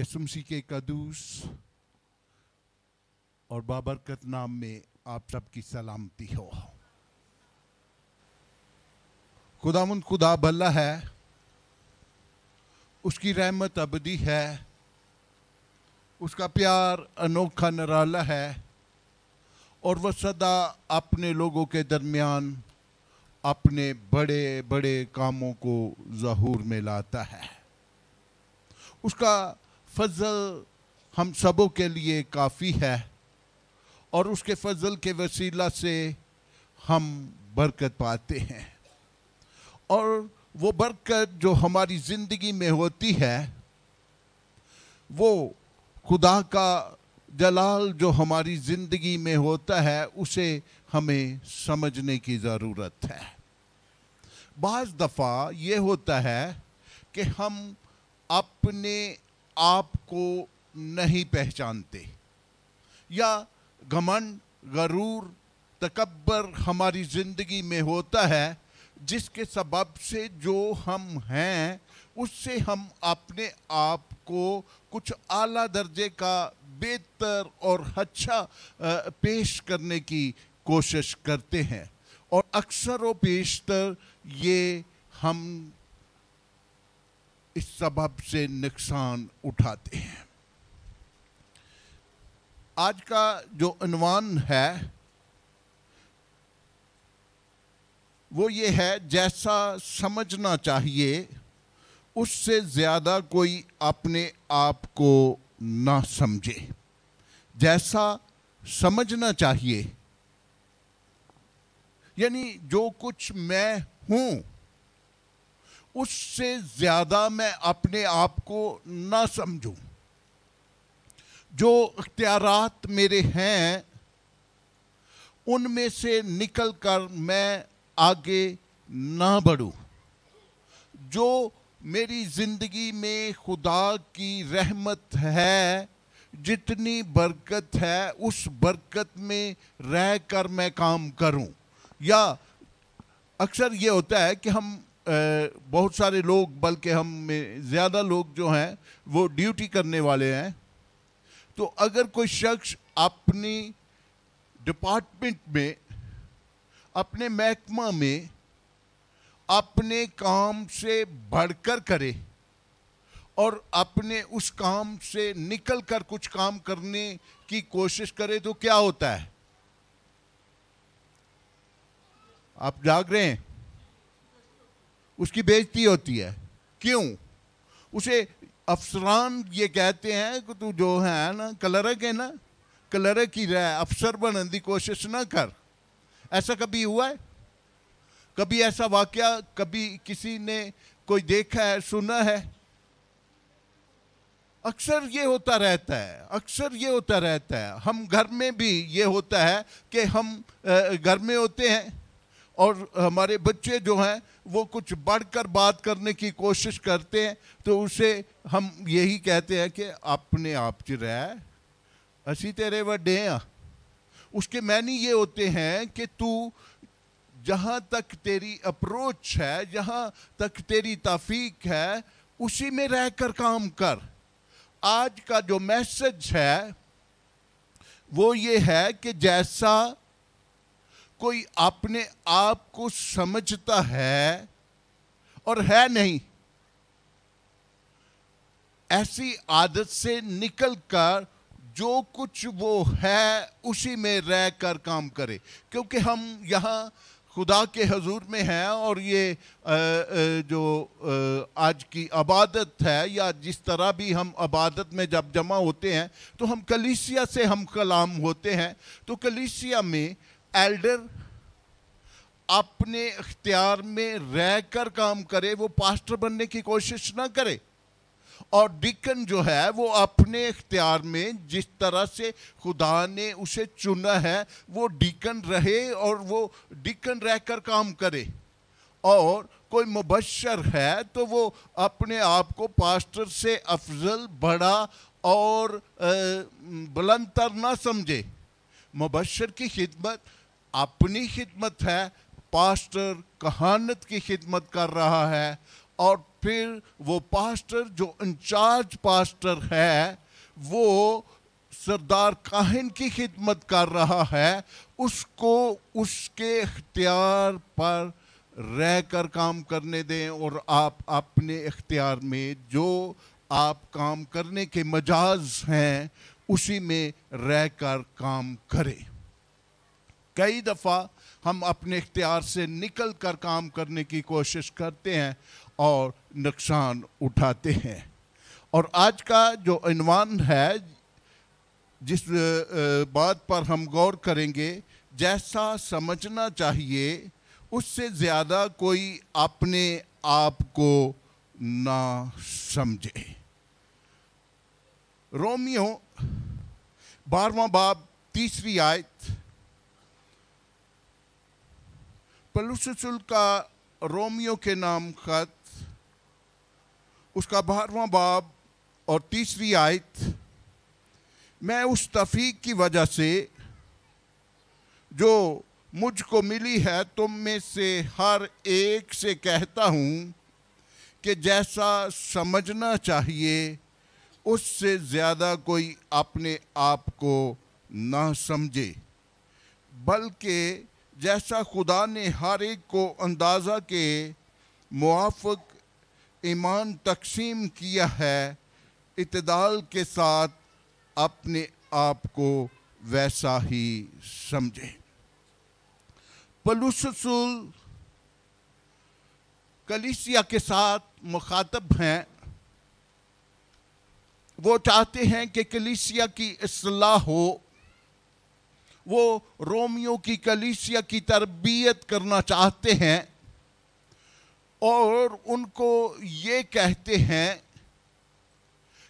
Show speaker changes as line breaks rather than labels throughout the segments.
यसुमसी के कदूस और बाबरकत नाम में आप सबकी सलामती हो खुदामन खुदा भला है उसकी रहमत अबदी है उसका प्यार अनोखा नराला है और वह सदा अपने लोगों के दरमियान अपने बड़े बड़े कामों को जहूर में लाता है उसका फजल हम सबों के लिए काफ़ी है और उसके फजल के वसीला से हम बरकत पाते हैं और वो बरकत जो हमारी ज़िंदगी में होती है वो खुदा का जलाल जो हमारी ज़िंदगी में होता है उसे हमें समझने की ज़रूरत है बज़ दफ़ा ये होता है कि हम अपने आपको नहीं पहचानते या घमंड गरूर तकबर हमारी ज़िंदगी में होता है जिसके सबब से जो हम हैं उससे हम अपने आप को कुछ आला दर्जे का बेहतर और अच्छा पेश करने की कोशिश करते हैं और अक्सर व पेशतर ये हम इस सबब से नुकसान उठाते हैं आज का जो अनवान है वो ये है जैसा समझना चाहिए उससे ज़्यादा कोई अपने आप को ना समझे जैसा समझना चाहिए यानी जो कुछ मैं हूँ उससे ज़्यादा मैं अपने आप को ना समझूं जो इख्तियार मेरे हैं उनमें से निकल कर मैं आगे ना बढ़ूं जो मेरी ज़िंदगी में खुदा की रहमत है जितनी बरकत है उस बरकत में रह कर मैं काम करूं या अक्सर ये होता है कि हम बहुत सारे लोग बल्कि हम में ज़्यादा लोग जो हैं वो ड्यूटी करने वाले हैं तो अगर कोई शख्स अपनी डिपार्टमेंट में अपने महकमा में अपने काम से बढ़कर करे और अपने उस काम से निकल कर कुछ काम करने की कोशिश करे तो क्या होता है आप जाग रहे हैं उसकी बेजती होती है क्यों उसे अफसरान ये कहते हैं कि तू जो है ना क्लर्क है ना क्लर्क ही रह अफसर बनने की कोशिश ना कर ऐसा कभी हुआ है कभी ऐसा वाक्य कभी किसी ने कोई देखा है सुना है अक्सर ये होता रहता है अक्सर ये होता रहता है हम घर में भी ये होता है कि हम घर में होते हैं और हमारे बच्चे जो हैं वो कुछ बढ़कर बात करने की कोशिश करते हैं तो उसे हम यही कहते हैं कि अपने आप च रह असी तेरे वे हाँ उसके मैनी ये होते हैं कि तू जहाँ तक तेरी अप्रोच है जहाँ तक तेरी तफीक है उसी में रह कर काम कर आज का जो मैसेज है वो ये है कि जैसा कोई अपने आप को समझता है और है नहीं ऐसी आदत से निकलकर जो कुछ वो है उसी में रह कर काम करे क्योंकि हम यहाँ खुदा के हजूर में हैं और ये जो आज की आबादत है या जिस तरह भी हम आबादत में जब जमा होते हैं तो हम कलीसिया से हम कलाम होते हैं तो कलीसिया में एल्डर अपने अख्तियार में रहकर काम करे वो पास्टर बनने की कोशिश ना करे और डिकन जो है वो अपने अख्तियार में जिस तरह से खुदा ने उसे चुना है वो डिकन रहे और वो डिकन रहकर काम करे और कोई मुबशर है तो वो अपने आप को पास्टर से अफजल बड़ा और बुलंदर ना समझे मुबशर की खिदमत अपनी खिदमत है पास्टर कहानत की खिदमत कर रहा है और फिर वो पास्टर जो इंचार्ज पास्टर है वो सरदार काहिन की खिदमत कर रहा है उसको उसके इख्तियार पर रह कर काम करने दें और आप अपने इख्तियार में जो आप काम करने के मजाज हैं उसी में रह कर काम करें कई दफ़ा हम अपने इख्तियार से निकल कर काम करने की कोशिश करते हैं और नुकसान उठाते हैं और आज का जो इनवान है जिस बात पर हम गौर करेंगे जैसा समझना चाहिए उससे ज़्यादा कोई अपने आप को ना समझे रोमियो बारवा बाब तीसरी आयत पलुसुल का रोमियो के नाम खत उसका बारवा बाब और तीसरी आयत मैं उस तफीक की वजह से जो मुझको मिली है तुम में से हर एक से कहता हूँ कि जैसा समझना चाहिए उससे ज़्यादा कोई अपने आप को ना समझे बल्कि जैसा खुदा ने हर एक को अंदाज़ा के मुआफ़ ईमान तकसीम किया है इतदाल के साथ अपने आप को वैसा ही समझें पलूसुल कलिसिया के साथ मुखातब हैं वो चाहते हैं कि कलिसिया की असलाह हो वो रोमियो की कलीसिया की तरबियत करना चाहते हैं और उनको ये कहते हैं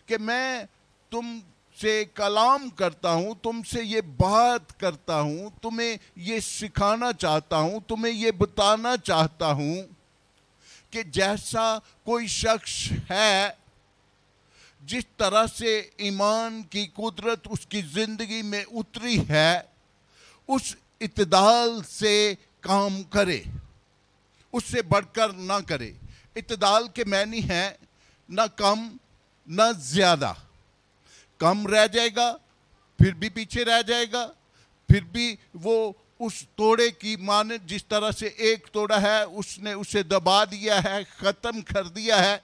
कि मैं तुम से कलाम करता हूँ तुमसे ये बात करता हूँ तुम्हें ये सिखाना चाहता हूँ तुम्हें ये बताना चाहता हूँ कि जैसा कोई शख्स है जिस तरह से ईमान की कुदरत उसकी ज़िंदगी में उतरी है उस इतदाल से काम करे उससे बढ़कर ना करे इतदाल के मैनी हैं ना कम ना ज़्यादा कम रह जाएगा फिर भी पीछे रह जाएगा फिर भी वो उस तोड़े की माने जिस तरह से एक तोड़ा है उसने उसे दबा दिया है ख़त्म कर दिया है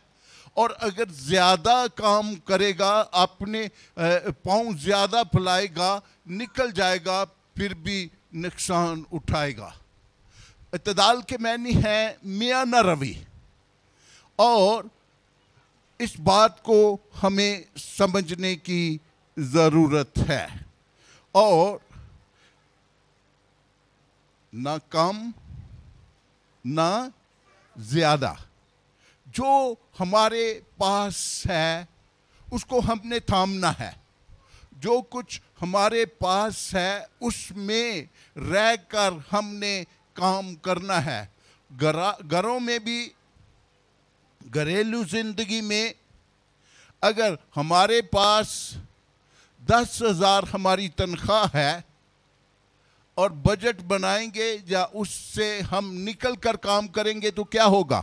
और अगर ज़्यादा काम करेगा अपने पाँव ज़्यादा फैलाएगा निकल जाएगा फिर भी नुकसान उठाएगा इतदाल के मैनी हैं मियाँ न रवि और इस बात को हमें समझने की ज़रूरत है और ना कम ना ज़्यादा जो हमारे पास है उसको हमने थामना है जो कुछ हमारे पास है उसमें रहकर हमने काम करना है घरों में भी घरेलू ज़िंदगी में अगर हमारे पास दस हज़ार हमारी तनख्वाह है और बजट बनाएंगे या उससे हम निकल कर काम करेंगे तो क्या होगा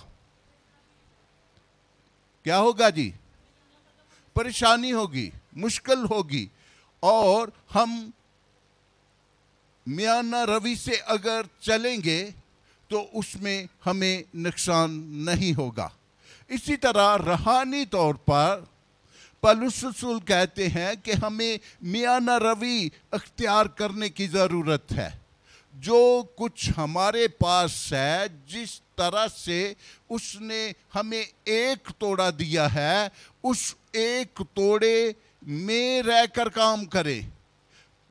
क्या होगा जी परेशानी होगी मुश्किल होगी और हम म्याना रवि से अगर चलेंगे तो उसमें हमें नुकसान नहीं होगा इसी तरह रहानी तौर पर पलुसूल कहते हैं कि हमें मियाना रवि अख्तियार करने की ज़रूरत है जो कुछ हमारे पास है जिस तरह से उसने हमें एक तोड़ा दिया है उस एक तोड़े में रहकर काम करें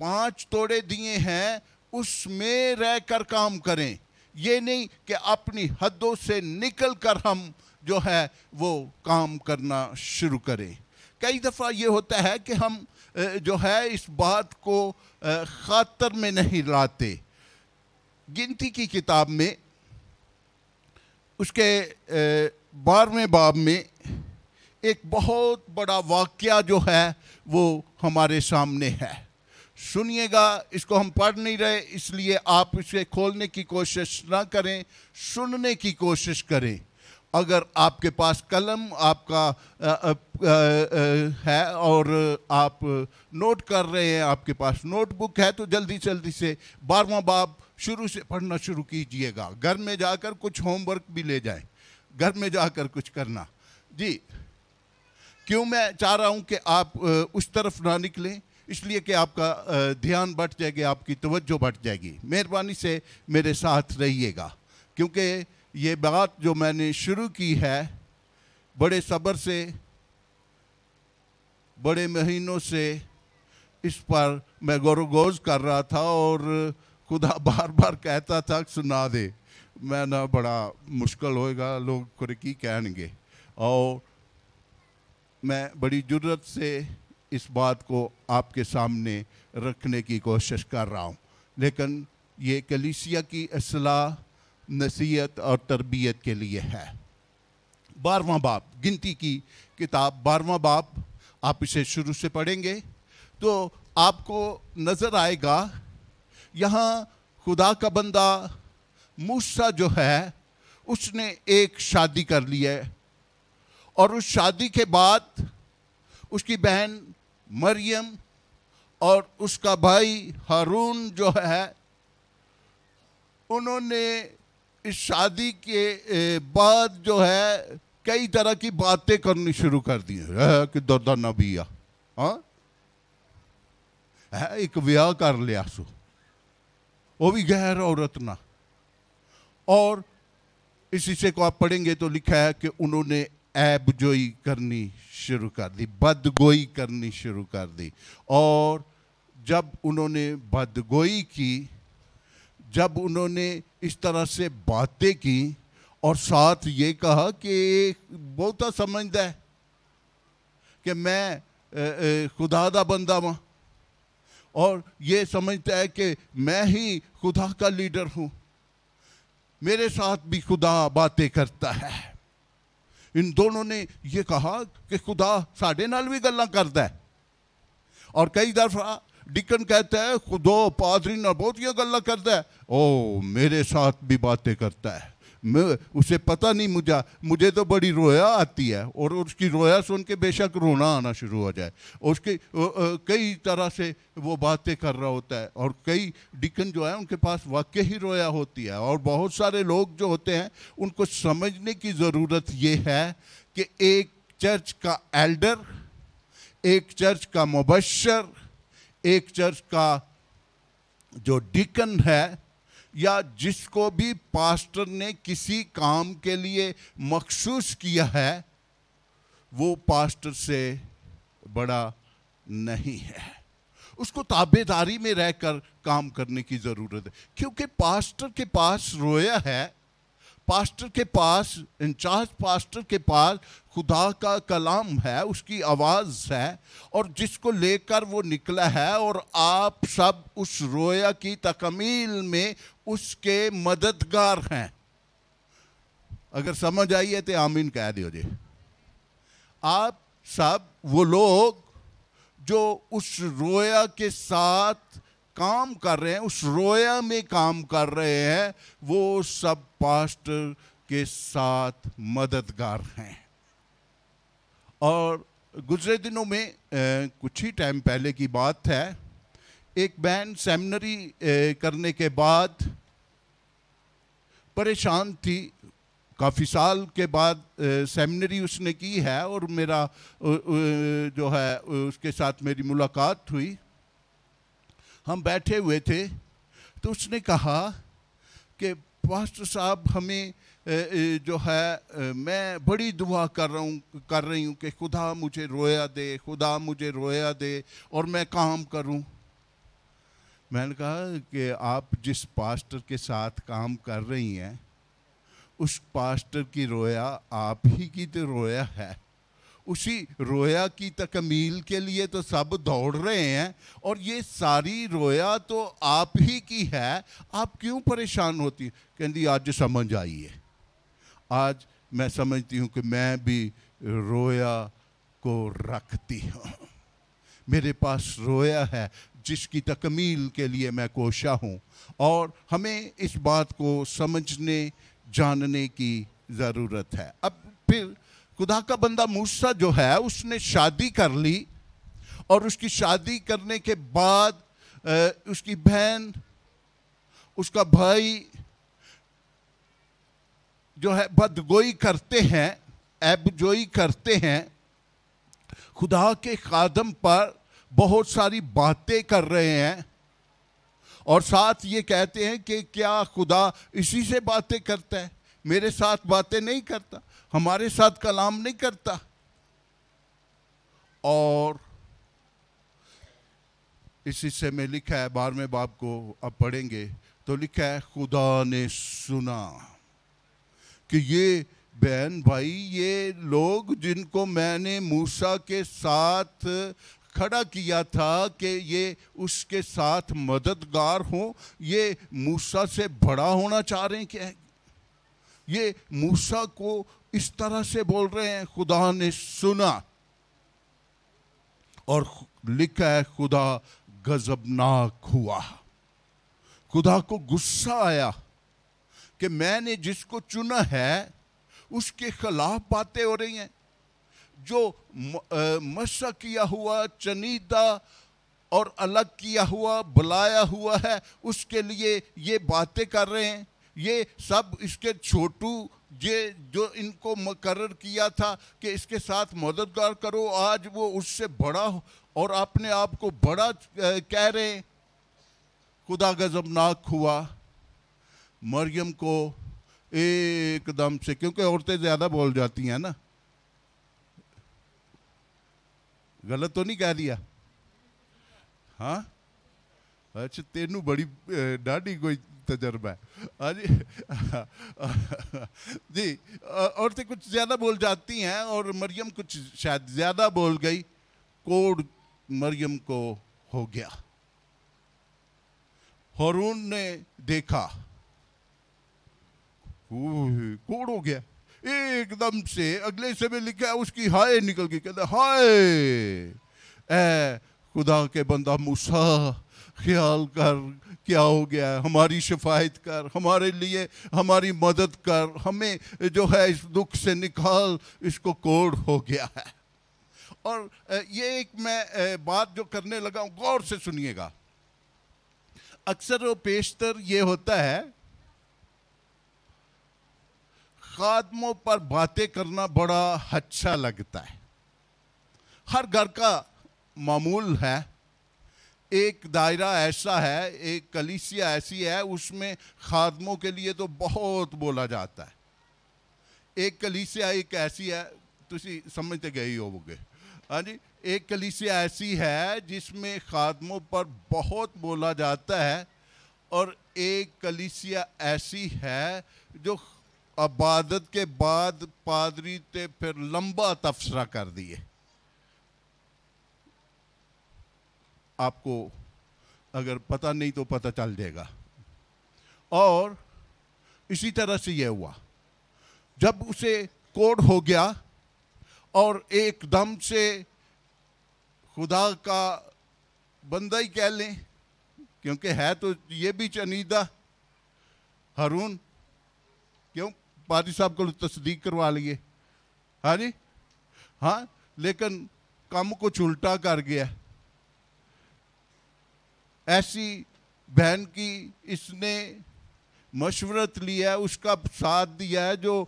पांच तोड़े दिए हैं उसमें रहकर काम करें ये नहीं कि अपनी हदों से निकल कर हम जो है वो काम करना शुरू करें कई दफ़ा ये होता है कि हम जो है इस बात को खातर में नहीं लाते गिनती की किताब में उसके बारहवें बाब में एक बहुत बड़ा वाक्य जो है वो हमारे सामने है सुनिएगा इसको हम पढ़ नहीं रहे इसलिए आप इसे खोलने की कोशिश ना करें सुनने की कोशिश करें अगर आपके पास कलम आपका आ, आ, आ, है और आप नोट कर रहे हैं आपके पास नोटबुक है तो जल्दी जल्दी से बारवा बाप शुरू से पढ़ना शुरू कीजिएगा घर में जाकर कुछ होमवर्क भी ले जाएं घर में जाकर कुछ करना जी क्यों मैं चाह रहा हूं कि आप उस तरफ ना निकलें इसलिए कि आपका ध्यान बढ़ जाएगी आपकी तवज्जो बढ़ जाएगी मेहरबानी से मेरे साथ रहिएगा क्योंकि ये बात जो मैंने शुरू की है बड़े सब्र से बड़े महीनों से इस पर मैं गौरगोज कर रहा था और खुदा बार बार कहता था सुना दे मैं ना बड़ा मुश्किल होएगा लोग कुरकी कहेंगे और मैं बड़ी जरूरत से इस बात को आपके सामने रखने की कोशिश कर रहा हूँ लेकिन ये कलीसिया की असलाह नसीहत और तरबियत के लिए है बारवा बाप गिनती की किताब बारवा बाप आप इसे शुरू से पढ़ेंगे तो आपको नज़र आएगा यहाँ खुदा का बंदा मूसा जो है उसने एक शादी कर ली है और उस शादी के बाद उसकी बहन मरियम और उसका भाई हारून जो है उन्होंने इस शादी के बाद जो है कई तरह की बातें करनी शुरू कर दी कि दर्दा नबिया हाँ? है एक विवाह कर लिया सो वो भी गहर औरत ना और इस हिस्से को आप पढ़ेंगे तो लिखा है कि उन्होंने ऐब जोई करनी शुरू कर दी बदगोई करनी शुरू कर दी और जब उन्होंने बदगोई की जब उन्होंने इस तरह से बातें की और साथ ये कहा कि बहुत तो समझद है कि मैं खुदा का बंदा वहाँ और ये समझता है कि मैं ही खुदा का लीडर हूँ मेरे साथ भी खुदा बातें करता है इन दोनों ने ये कहा कि खुदा साढ़े नाल भी गल करता है और कई दफ़ा डिकन कहता है खुदो पादरी ना बहुत गल करता है ओ मेरे साथ भी बातें करता है उसे पता नहीं मुझे मुझे तो बड़ी रोया आती है और उसकी रोया सुन के बेशक रोना आना शुरू हो जाए उसके कई तरह से वो बातें कर रहा होता है और कई डिकन जो है उनके पास वाक्य ही रोया होती है और बहुत सारे लोग जो होते हैं उनको समझने की ज़रूरत ये है कि एक चर्च का एल्डर एक चर्च का मुबशर एक चर्च का जो डिकन है या जिसको भी पास्टर ने किसी काम के लिए मखसूस किया है वो पास्टर से बड़ा नहीं है उसको ताबेदारी में रहकर काम करने की ज़रूरत है क्योंकि पास्टर के पास रोया है पास्टर के पास इंचार्ज पास्टर के पास खुदा का कलाम है उसकी आवाज़ है और जिसको लेकर वो निकला है और आप सब उस रोया की तकमील में उसके मददगार हैं अगर समझ आई है तो आमीन कह दियो जी आप सब वो लोग जो उस रोया के साथ काम कर रहे हैं उस रोया में काम कर रहे हैं वो सब पास्टर के साथ मददगार हैं और गुजरे दिनों में कुछ ही टाइम पहले की बात है एक बहन सेमिनरी करने के बाद परेशान थी काफ़ी साल के बाद सेमिनरी उसने की है और मेरा जो है उसके साथ मेरी मुलाकात हुई हम बैठे हुए थे तो उसने कहा कि पास्टर साहब हमें जो है मैं बड़ी दुआ कर रहा हूँ कर रही हूँ कि खुदा मुझे रोया दे खुदा मुझे रोया दे और मैं काम करूँ मैंने कहा कि आप जिस पास्टर के साथ काम कर रही हैं उस पास्टर की रोया आप ही की तो रोया है उसी रोया की तकमील के लिए तो सब दौड़ रहे हैं और ये सारी रोया तो आप ही की है आप क्यों परेशान होती कहती आज समझ आई है आज मैं समझती हूँ कि मैं भी रोया को रखती हूँ मेरे पास रोया है जिसकी तकमील के लिए मैं कोशा हूँ और हमें इस बात को समझने जानने की ज़रूरत है अब फिर खुदा का बंदा मूसा जो है उसने शादी कर ली और उसकी शादी करने के बाद उसकी बहन उसका भाई जो है बदगोई करते हैं ऐबजोई करते हैं खुदा के कदम पर बहुत सारी बातें कर रहे हैं और साथ ये कहते हैं कि क्या खुदा इसी से बातें करता है मेरे साथ बातें नहीं करता हमारे साथ कलाम नहीं करता और इस हिस्से में लिखा है बारहवें बाप को अब पढ़ेंगे तो लिखा है खुदा ने सुना कि ये बहन भाई ये लोग जिनको मैंने मूसा के साथ खड़ा किया था कि ये उसके साथ मददगार हो ये मूसा से बड़ा होना चाह रहे हैं क्या ये मूसा को इस तरह से बोल रहे हैं खुदा ने सुना और लिखा है खुदा गजबनाक हुआ खुदा को गुस्सा आया कि मैंने जिसको चुना है उसके खिलाफ बातें हो रही हैं जो मसा किया हुआ चनीदा और अलग किया हुआ बुलाया हुआ है उसके लिए ये बातें कर रहे हैं ये सब इसके छोटू ये जो इनको मुकर किया था कि इसके साथ मददगार करो आज वो उससे बड़ा और अपने आप को बड़ा कह रहे खुदा गजबनाक हुआ मरियम को एकदम से क्योंकि औरतें ज़्यादा बोल जाती हैं ना गलत तो नहीं कह दिया हाँ अच्छा तेनू बड़ी डाढ़ी कोई तजर्बा है और जी जी औरतें कुछ ज़्यादा बोल जाती हैं और मरियम कुछ शायद ज़्यादा बोल गई कोड मरियम को हो गया हरून ने देखा कोड हो गया एकदम से अगले से में लिखा है उसकी हाय निकल गई कहते हाय खुदा के बंदा मूसा ख्याल कर क्या हो गया हमारी शिफायत कर हमारे लिए हमारी मदद कर हमें जो है इस दुख से निकाल इसको कोड़ हो गया है और ये एक मैं बात जो करने लगा हूँ गौर से सुनिएगा अक्सर वो पेशतर ये होता है खादमों पर बातें करना बड़ा अच्छा लगता है हर घर का मामूल है एक दायरा ऐसा है एक कलीसिया ऐसी है उसमें खादमों के लिए तो बहुत बोला जाता है एक कलीसिया एक ऐसी है तुम समझते गए ही गए हाँ जी एक कलीसिया ऐसी है जिसमें खादमों पर बहुत बोला जाता है और एक कलीसिया ऐसी है जो अबादत के बाद पादरी ते फिर लंबा तबसरा कर दिए आपको अगर पता नहीं तो पता चल जाएगा और इसी तरह से यह हुआ जब उसे कोड हो गया और एकदम से खुदा का बंदा ही कह लें क्योंकि है तो ये भी चनीदा हरून क्यों पादी साहब को तो तस्दीक करवा लिए हाँ जी हाँ लेकिन काम कुछ उल्टा कर गया ऐसी बहन की इसने मशवरत लिया है उसका साथ दिया है जो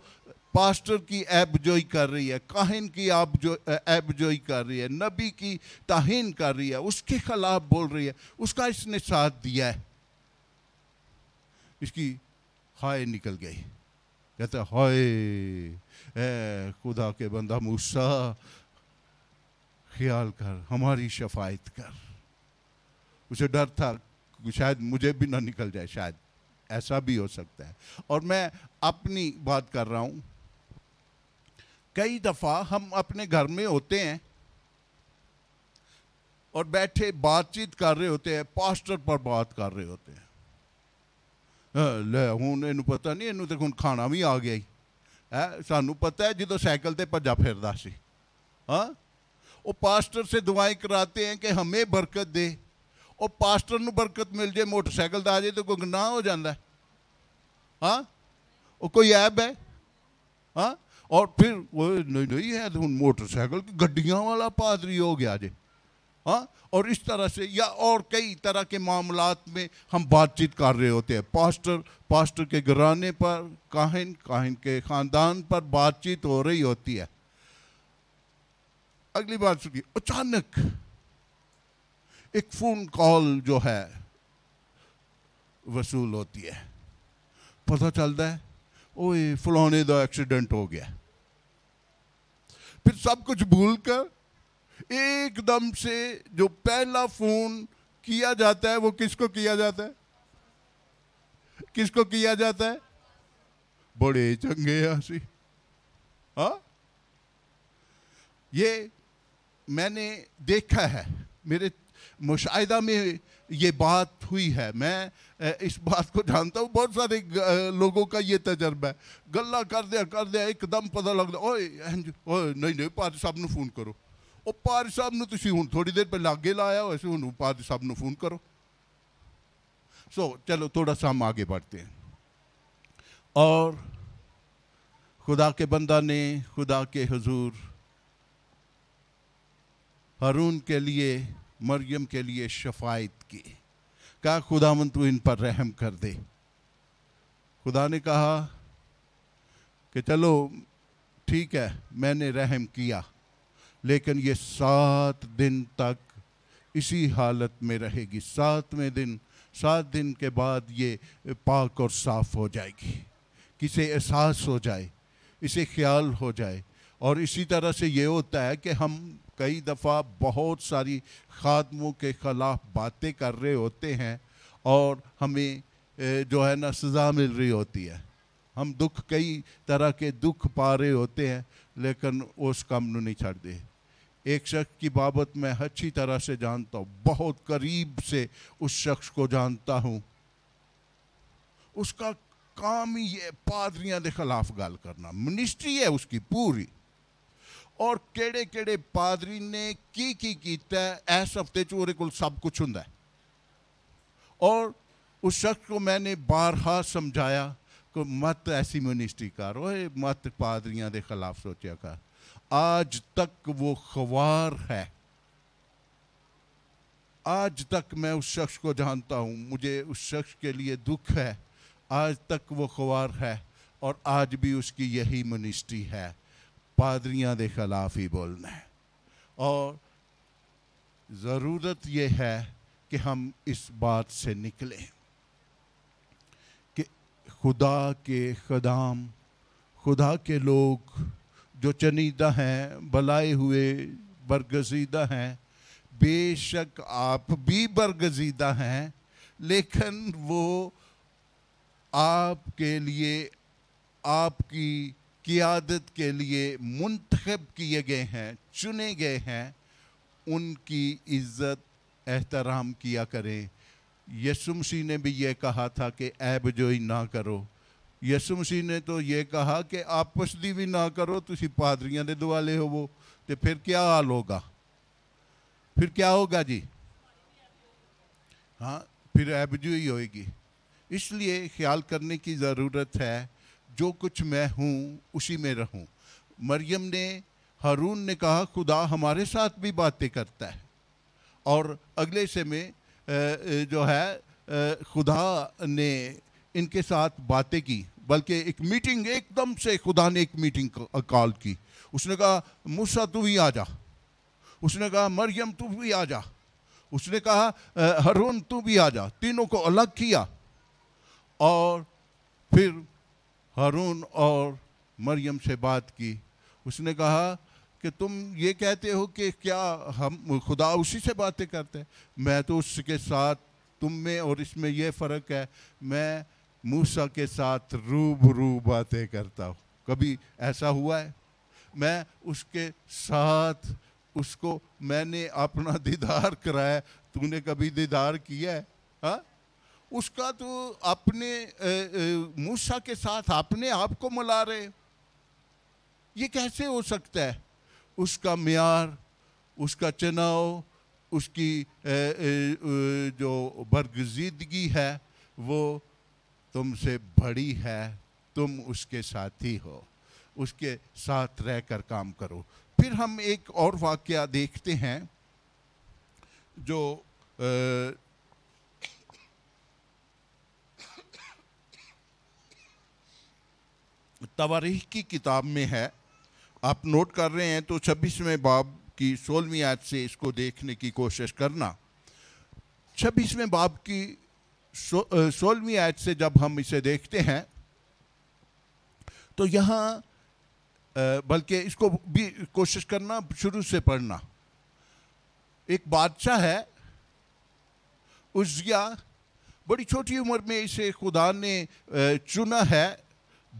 पास्टर की ऐबजोई कर रही है काहिन की ऐबजोई कर रही है नबी की ताहिन कर रही है उसके खिलाफ बोल रही है उसका इसने साथ दिया है इसकी हाय निकल गई कहते हाय खुदा के बंदा मूसा ख्याल कर हमारी शफायत कर उसे डर था शायद मुझे भी ना निकल जाए शायद ऐसा भी हो सकता है और मैं अपनी बात कर रहा हूँ कई दफ़ा हम अपने घर में होते हैं और बैठे बातचीत कर रहे होते हैं पास्टर पर बात कर रहे होते हैं ले हूँ इन पता नहीं ਇਹਨੂੰ तो हूँ खाना भी आ गया ही है ਸਾਨੂੰ पता है जो ਸਾਈਕਲ ਤੇ ਭੱਜਾ ਫਿਰਦਾ ਸੀ ਹਾਂ ਉਹ ਪਾਸਟਰ ਸੇ ਦੁਆਈ ਕਰਾਤੇ ਹੈ ਕਿ ਹਮੇ ਬਰਕਤ और पास्टर बरकत मिल जाए मोटरसाइकिल आ जाए तो कोई गुनाह हो जाता है हाँ वो कोई ऐब है हाँ और फिर वो नहीं नहीं है तो मोटरसाइकिल गड्डियाँ वाला पादरी हो गया जे हाँ और इस तरह से या और कई तरह के मामलात में हम बातचीत कर रहे होते हैं पास्टर पास्टर के घराने पर काहिन काहिन के ख़ानदान पर बातचीत हो रही होती है अगली बात सुनिए अचानक एक फ़ोन कॉल जो है वसूल होती है पता चलता है ओ ये फलाने का एक्सीडेंट हो गया फिर सब कुछ भूल कर एकदम से जो पहला फ़ोन किया जाता है वो किसको किया जाता है किसको किया जाता है बड़े चंगे हसी हाँ ये मैंने देखा है मेरे मुशाह में ये बात हुई है मैं इस बात को जानता हूँ बहुत सारे लोगों का ये तजर्बा है गला कर दिया कर दिया एकदम पता लग रहा ओए ओए नहीं नहीं पारी साहब ने फोन करो ओ ਪਾਰ साहब ਨੂੰ ਤੁਸੀਂ ਹੁਣ ਥੋੜੀ ਦੇਰ ਪਹਿਲਾਂ ਅੱਗੇ ਲਾਇਆ ਹੋਇਆ ਸੀ ਹੁਣ ਪਾਰ ਸਾਹਿਬ ਨੂੰ ਫੋਨ ਕਰੋ ਸੋ चलो थोड़ा सा हम आगे बढ़ते हैं और खुदा के बंदा ने खुदा के हजूर हरून के लिए मरियम के लिए शफायत की कहा खुदावन तू इन पर रहम कर दे खुदा ने कहा कि चलो ठीक है मैंने रहम किया लेकिन ये सात दिन तक इसी हालत में रहेगी सातवें दिन सात दिन के बाद ये पाक और साफ हो जाएगी किसे एहसास हो जाए इसे ख्याल हो जाए और इसी तरह से ये होता है कि हम कई दफ़ा बहुत सारी खादमों के ख़िलाफ़ बातें कर रहे होते हैं और हमें जो है ना सज़ा मिल रही होती है हम दुख कई तरह के दुख पा रहे होते हैं लेकिन उस काम नहीं छड़ दे एक शख्स की बाबत मैं अच्छी तरह से जानता हूँ बहुत करीब से उस शख्स को जानता हूँ उसका काम ही है पादरियाँ के ख़िलाफ़ गाल करना मिनिस्ट्री है उसकी पूरी और केड़े केड़े पादरी ने की की ਕੀਤਾ ਇਸ ਹਫਤੇ ਚ ਉਹਦੇ ਕੋਲ ਸਭ ਕੁਝ ਹੁੰਦਾ उस शख्स को मैंने बारहा समझाया को मत ऐसी मिनिस्ट्री करो मत पादरियां के खिलाफ सोचा कर आज तक वो खवार है आज तक मैं उस शख्स को जानता हूँ मुझे उस शख्स के लिए दुख है आज तक वो खवार है और आज भी उसकी यही मिनिस्ट्री है पादरिया के खिलाफ ही बोलना है और ज़रूरत यह है कि हम इस बात से निकलें कि खुदा के खदाम खुदा के लोग जो चनीदा हैं बलाए हुए बरगजीदा हैं बेशक आप भी बरगजीदा हैं लेकिन वो आपके लिए आपकी क़्यादत के लिए मुंतखब किए गए हैं चुने गए हैं उनकी इज़्ज़त एहतराम किया करें यसुमसी ने भी ये कहा था कि ऐब जोई ना करो यसुमसी ने तो ये कहा कि आपस की भी ना करो तुम पादरियां के दुआले होवो तो फिर क्या हाल होगा फिर क्या होगा जी हाँ फिर ऐबजू ही होएगी इसलिए ख्याल करने की ज़रूरत है जो कुछ मैं हूँ उसी में रहूँ मरियम ने हारून ने कहा खुदा हमारे साथ भी बातें करता है और अगले से में जो है खुदा ने इनके साथ बातें की बल्कि एक मीटिंग एकदम से खुदा ने एक मीटिंग कॉल की उसने कहा मूसा तू भी आ जा उसने कहा मरियम तू भी आ जा उसने कहा हरून तू भी आ जा तीनों को अलग किया और फिर हारून और मरियम से बात की उसने कहा कि तुम ये कहते हो कि क्या हम खुदा उसी से बातें करते हैं मैं तो उसके साथ तुम में और इसमें यह फ़र्क है मैं मूसा के साथ रूब रू बातें करता हूँ कभी ऐसा हुआ है मैं उसके साथ उसको मैंने अपना दीदार कराया तूने कभी दीदार किया है हाँ उसका तो अपने मूसा के साथ अपने आप को मिला रहे ये कैसे हो सकता है उसका मैार उसका चुनाव उसकी ए, ए, जो बरगजीदगी है वो तुमसे बड़ी है तुम उसके साथी हो उसके साथ रहकर काम करो फिर हम एक और वाक्य देखते हैं जो ए, तवारीख की किताब में है आप नोट कर रहे हैं तो छब्बीसवें बाब की सोलहवीं आयत से इसको देखने की कोशिश करना छब्बीसवें बाब की सोलहवीं आयत से जब हम इसे देखते हैं तो यहाँ बल्कि इसको भी कोशिश करना शुरू से पढ़ना एक बादशाह है उजिया बड़ी छोटी उम्र में इसे खुदा ने चुना है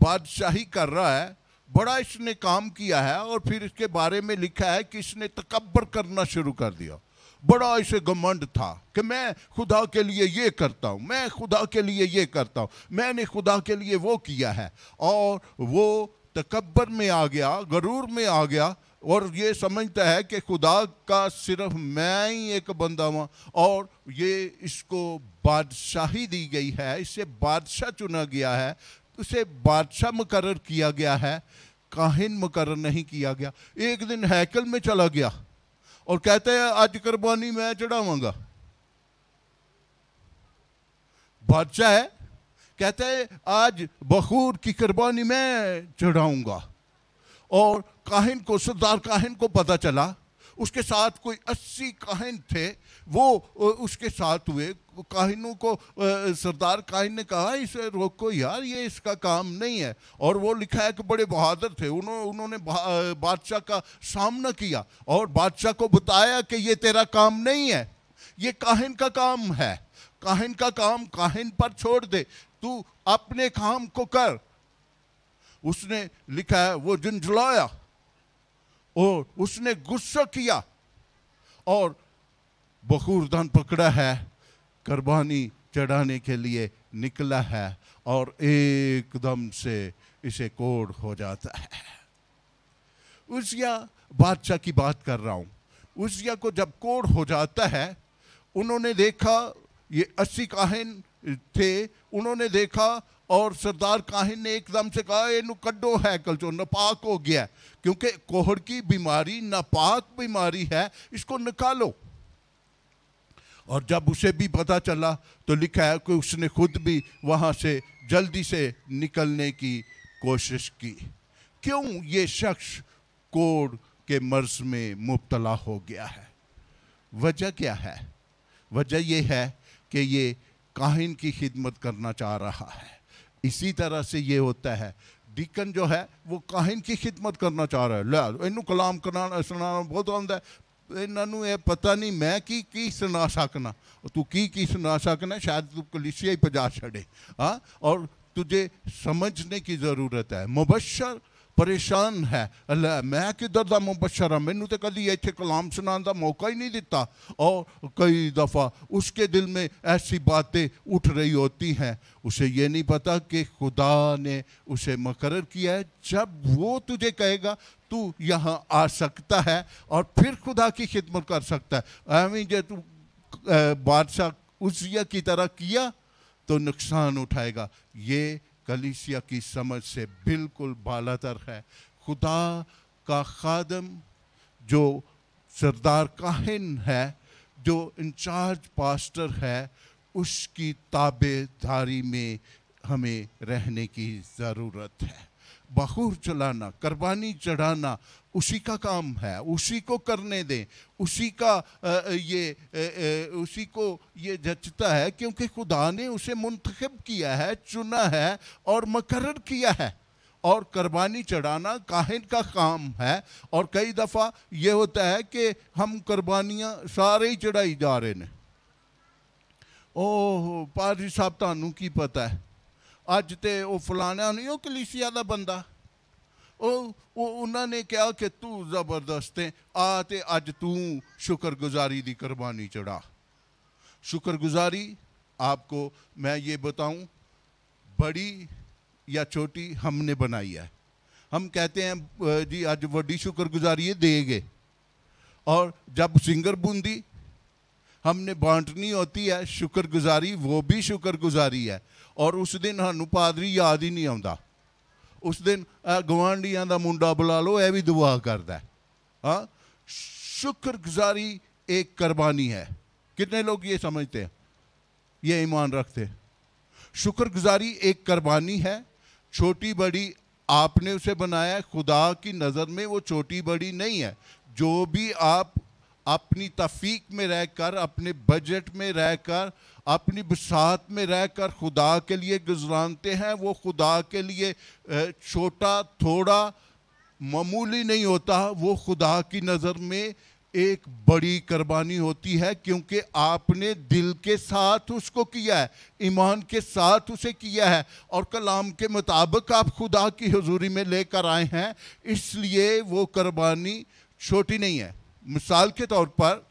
बादशाही कर रहा है बड़ा इसने काम किया है और फिर इसके बारे में लिखा है कि इसने तकबर करना शुरू कर दिया बड़ा इसे घमंड था कि मैं खुदा के लिए ये करता हूँ मैं खुदा के लिए ये करता हूँ मैंने खुदा के लिए वो किया है और वो तकबर में आ गया गरूर में आ गया और ये समझता है कि खुदा का सिर्फ मैं ही एक बंदा हुआ और ये इसको बादशाही दी गई है इसे बादशाह चुना गया है उसे बादशाह मुकर किया गया है काहिन मुकर नहीं किया गया एक दिन हैकल में चला गया और कहते हैं आज कुरबानी मैं चढ़ावगा बादशाह है कहते हैं आज बखूर की कुरबानी मैं चढ़ाऊंगा और काहिन को सरदार काहिन को पता चला उसके साथ कोई अस्सी काहिन थे वो उसके साथ हुए काहिनों को सरदार काहिन ने कहा इसे रोको यार ये इसका काम नहीं है और वो लिखा है कि बड़े बहादुर थे उन्होंने उन्होंने बादशाह का सामना किया और बादशाह को बताया कि ये तेरा काम नहीं है ये काहिन का काम है काहिन का काम काहिन पर छोड़ दे तू अपने काम को कर उसने लिखा है वो झुंझुलाया और उसने गुस्सा किया और बखूरदान पकड़ा है कर्बानी चढ़ाने के लिए निकला है और एकदम से इसे कोड हो जाता है उसिया बादशाह की बात कर रहा हूँ उसिया को जब कोड हो जाता है उन्होंने देखा ये अस्सी काहिन थे उन्होंने देखा और सरदार काहिन ने एकदम से कहा इन कड्डो है चो नापाक हो गया क्योंकि कोहड़ की बीमारी नापाक बीमारी है इसको निकालो और जब उसे भी पता चला तो लिखा है कि उसने खुद भी वहाँ से जल्दी से निकलने की कोशिश की क्यों ये शख्स कोड़ के मर्ज में मुबतला हो गया है वजह क्या है वजह यह है कि ये काहिन की खिदमत करना चाह रहा है इसी तरह से ये होता है डिकन जो है वो काहिन की खिदमत करना चाह रहा है लिया इन कलाम कराना सुनाना बहुत आंद इन्हों इन्हू पता नहीं मैं की की सुना सकना तू की की सुना सकना शायद तू कलिसिया ही पजा छड़े हाँ और तुझे समझने की ज़रूरत है मुबशर परेशान है ਲੈ मैं किधर का मुबशर हाँ मैनू तो कभी इतने कलाम सुना का मौका ही नहीं दिता और कई दफ़ा उसके दिल में ऐसी बातें उठ रही होती हैं उसे ये नहीं पता कि खुदा ने उसे मकर किया है जब वो तुझे कहेगा तू यहाँ आ सकता है और फिर खुदा की खिदमत कर सकता है एवं जो तू बादशाह उजिया की तरह किया तो नुकसान उठाएगा ये कलीसिया की समझ से बिल्कुल बालातर है खुदा का खादम जो सरदार काहिन है जो इंचार्ज पास्टर है उसकी ताबेदारी में हमें रहने की ज़रूरत है बखूर चलाना कुर्बानी चढ़ाना उसी का काम है उसी को करने दें उसी का ये उसी को ये जचता है क्योंकि खुदा ने उसे मुंतखब किया है चुना है और मकरर किया है और कुरबानी चढ़ाना काहिन का काम है और कई दफ़ा ये होता है कि हम कर्बानियाँ सारे ही चढ़ाई जा रहे ने ओह पाजी साहब थानू की पता है अज तो वह फलाना नहीं हो कलीसिया का बंदा उन्होंने कहा कि तू जबरदस्त है आते अज तू ਅੱਜ ਤੂੰ की ਦੀ चढ़ा ਚੜਾ आपको मैं ये बताऊं बड़ी या छोटी हमने बनाई है हम कहते हैं जी आज बड़ी शुक्रगुजारी गए और जब सिंगर बूंदी हमने बांटनी होती है शुक्रगुजारी वो भी शुक्रगुजारी है और उस दिन सानू पादरी याद ही नहीं आता उस दिन ਗਵਾਂਡੀਆਂ ਦਾ ਮੁੰਡਾ ਬੁਲਾ ਲਓ ਇਹ ਵੀ ਦੁਆ ਕਰਦਾ ਹਾਂ शुक्रगुजारी एक कुरबानी है कितने लोग ये समझते हैं ये ईमान रखते हैं शुक्रगुजारी एक कुरबानी है छोटी बड़ी आपने उसे बनाया खुदा की नज़र में वो छोटी बड़ी नहीं है जो भी आप अपनी तफीक में रहकर अपने बजट में रहकर अपनी बसात में रहकर खुदा के लिए गुजरानते हैं वो खुदा के लिए छोटा थोड़ा मामूली नहीं होता वो खुदा की नज़र में एक बड़ी कुर्बानी होती है क्योंकि आपने दिल के साथ उसको किया है ईमान के साथ उसे किया है और कलाम के मुताबिक आप खुदा की हजूरी में लेकर आए हैं इसलिए वो कुर्बानी छोटी नहीं है मिसाल के तौर पर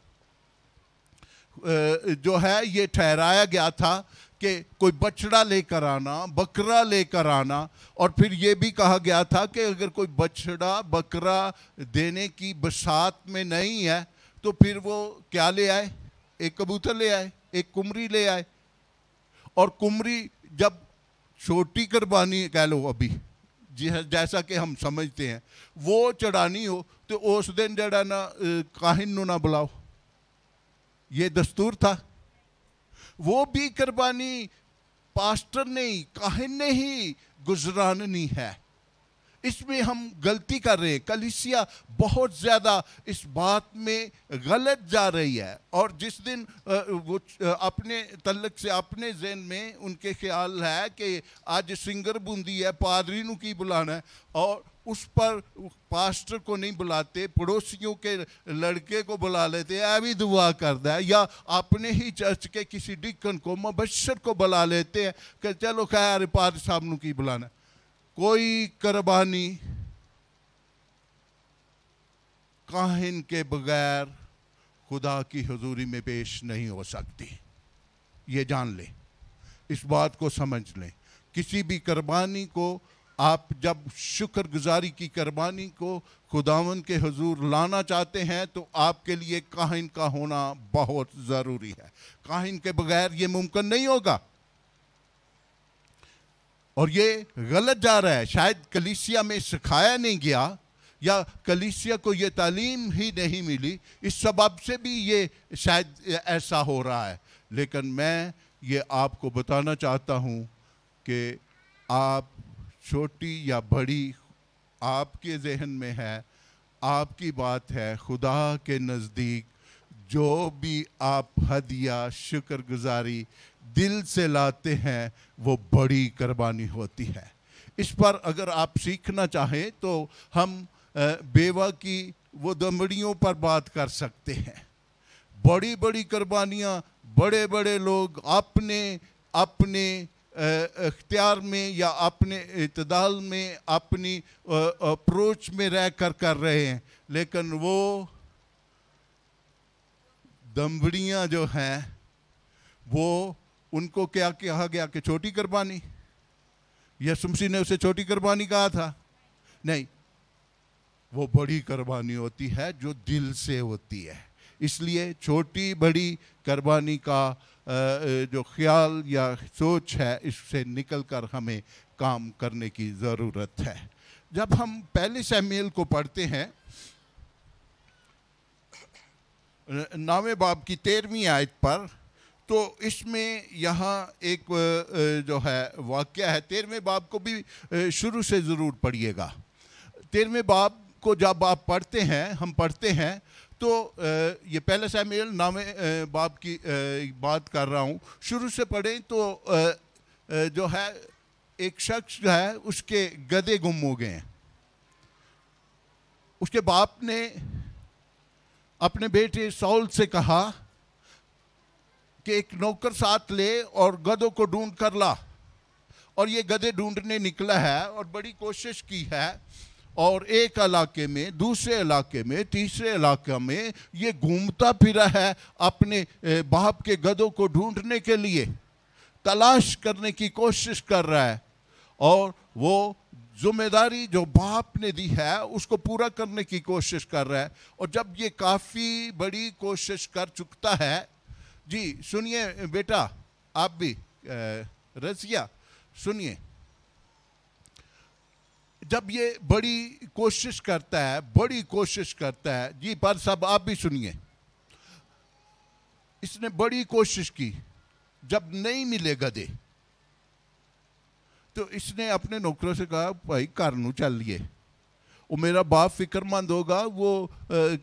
जो है ये ठहराया गया था कि कोई बछड़ा लेकर आना बकरा लेकर आना और फिर ये भी कहा गया था कि अगर कोई बछड़ा बकरा देने की बसात में नहीं है तो फिर वो क्या ले आए एक कबूतर ले आए एक कुमरी ले आए और कुमरी जब छोटी कुर्बानी कह लो अभी हाँ, जैसा कि हम समझते हैं वो चढ़ानी हो तो उस दिन जरा ना काहिन ना बुलाओ ये दस्तूर था वो भी कुर्बानी पास्टर नहीं काहिन नहीं गुजराननी है इसमें हम गलती कर रहे हैं कलिसिया बहुत ज़्यादा इस बात में गलत जा रही है और जिस दिन वो अपने तलक से अपने जहन में उनके ख्याल है कि आज सिंगर बूंदी है पादरी की बुलाना है और उस पर पास्टर को नहीं बुलाते पड़ोसियों के लड़के को बुला लेते हैं भी दुआ कर है या अपने ही चर्च के किसी डिकन को मबशर को बुला लेते हैं कि चलो खैर पाद साहब की बुलाना कोई कुर्बानी काहिन के बगैर खुदा की हजूरी में पेश नहीं हो सकती ये जान लें इस बात को समझ लें किसी भी क़र्बानी को आप जब शुक्रगुजारी की कर्बानी को खुदावन के हजूर लाना चाहते हैं तो आपके लिए काहिन का होना बहुत ज़रूरी है काहिन के बगैर ये मुमकिन नहीं होगा और ये गलत जा रहा है शायद कलीसिया में सिखाया नहीं गया या कलीसिया को ये तालीम ही नहीं मिली इस सबब से भी ये शायद ऐसा हो रहा है लेकिन मैं ये आपको बताना चाहता हूँ कि आप छोटी या बड़ी आपके जहन में है आपकी बात है खुदा के नज़दीक जो भी आप हदिया शुक्रगुजारी दिल से लाते हैं वो बड़ी कुर्बानी होती है इस पर अगर आप सीखना चाहें तो हम बेवा की वो दमड़ियों पर बात कर सकते हैं बड़ी बड़ी कुर्बानियाँ बड़े बड़े लोग अपने अपने इख्तियार में या अपने इतदाल में अपनी अप्रोच में रह कर कर रहे हैं लेकिन वो दमड़ियाँ जो हैं वो उनको क्या कहा गया कि छोटी कुर्बानी यशुमसी ने उसे छोटी कुर्बानी कहा था नहीं वो बड़ी कुर्बानी होती है जो दिल से होती है इसलिए छोटी बड़ी कुर्बानी का जो ख्याल या सोच है इससे निकल कर हमें काम करने की ज़रूरत है जब हम पहले सैमियल को पढ़ते हैं नावे बाब की तेरहवीं आयत पर तो इसमें यहाँ एक जो है वाक्य है तेरहवें बाब को भी शुरू से ज़रूर पढ़िएगा तेरहवें बाब को जब आप पढ़ते हैं हम पढ़ते हैं तो ये पहला सैमेल नामे बाब की बात कर रहा हूँ शुरू से पढ़ें तो जो है एक शख्स जो है उसके गधे गुम हो गए हैं उसके बाप ने अपने बेटे सौल से कहा कि एक नौकर साथ ले और गधों को ढूंढ कर ला और ये गधे ढूंढने निकला है और बड़ी कोशिश की है और एक इलाके में दूसरे इलाके में तीसरे इलाके में ये घूमता फिरा है अपने बाप के गधों को ढूंढने के लिए तलाश करने की कोशिश कर रहा है और वो जिम्मेदारी जो बाप ने दी है उसको पूरा करने की कोशिश कर रहा है और जब ये काफ़ी बड़ी कोशिश कर चुकता है जी सुनिए बेटा आप भी रजिया सुनिए जब ये बड़ी कोशिश करता है बड़ी कोशिश करता है जी पर साहब आप भी सुनिए इसने बड़ी कोशिश की जब नहीं मिले गधे तो इसने अपने नौकरों से कहा भाई कारनू चल लिए वो मेरा बाप फिक्रमंद होगा वो